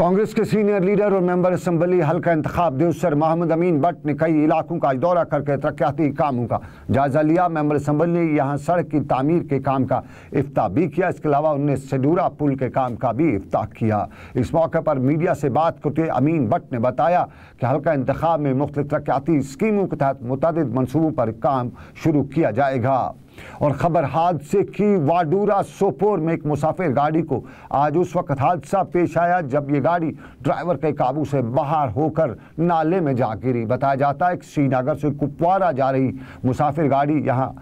कांग्रेस के senior leader और member assembly हल्का इंतब देवसर मोहम्मद अमीन भट्ट ने कई इलाकों का दौरा करके तरक्याती कामों का जायजा लिया मेंबर असम्बली ने यहाँ सड़क की तमीर के काम का अफ्ताह भी किया इसके अलावा उन्होंने सडूरा पुल के काम का भी अफ्ताह किया इस मौके पर मीडिया से बात करते अमीन भट्ट ने बताया कि हल्का इंतब में मुख्त तरक्याती स्कीमों के तहत मुतद मनसूबों पर काम शुरू किया जाएगा और ख़बर हादसे की वाडूरा सोपोर में एक मुसाफिर गाड़ी को आज उस वक्त हादसा पेश आया जब ये गाड़ी ड्राइवर के काबू से बाहर होकर नाले में जा गिरी बताया जाता है कि श्रीनगर से कुपवारा जा रही मुसाफिर गाड़ी यहाँ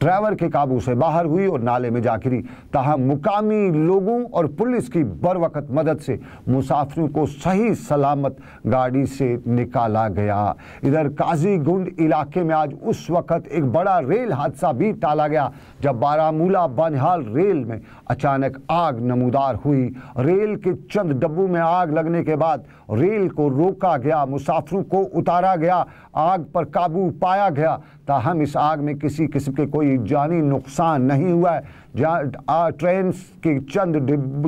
ड्राइवर के काबू से बाहर हुई और नाले में जा गिरी तहम मुकामी लोगों और पुलिस की बर वक्त मदद से मुसाफिरों को सही सलामत गाड़ी से निकाला गया इधर काजीगुंड इलाके में आज उस वक्त एक बड़ा रेल हादसा भी टाला गया जब बारामूला बनिहाल रेल में अचानक आग नमूदार हुई रेल के चंद डब्बों में आग लगने के बाद रेल को रोका गया मुसाफिरों को उतारा गया आग पर काबू पाया गया ताहम इस आग में किसी किस्म के कोई जानी नुकसान नहीं हुआ है ट्रेन के चंद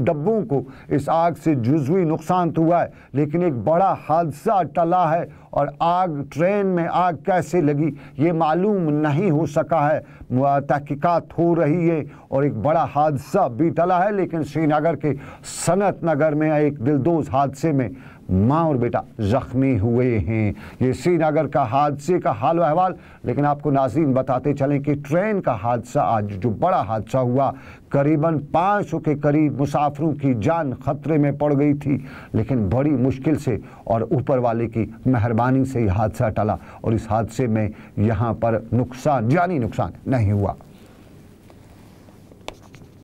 डब्बों को इस आग से जुजवी नुकसान तो हुआ है लेकिन एक बड़ा हादसा टला है और आग ट्रेन में आग कैसे लगी ये मालूम नहीं हो सका है तहकीकात हो रही है और एक बड़ा हादसा भी टला है लेकिन श्रीनगर के सनत नगर में एक दिलदोज हादसे में माँ और बेटा ज़ख्मी हुए हैं ये श्रीनगर का हादसे का हाल अहवाल लेकिन आपको नाजीन बताते चलें कि ट्रेन का हादसा आज जो बड़ा हादसा हुआ करीबन पाँच के करीब मुसाफरों की जान खतरे में पड़ गई थी लेकिन बड़ी मुश्किल से और ऊपर वाले की मेहरबानी से ये हादसा टला और इस हादसे में यहाँ पर नुकसान जानी नुकसान नहीं हुआ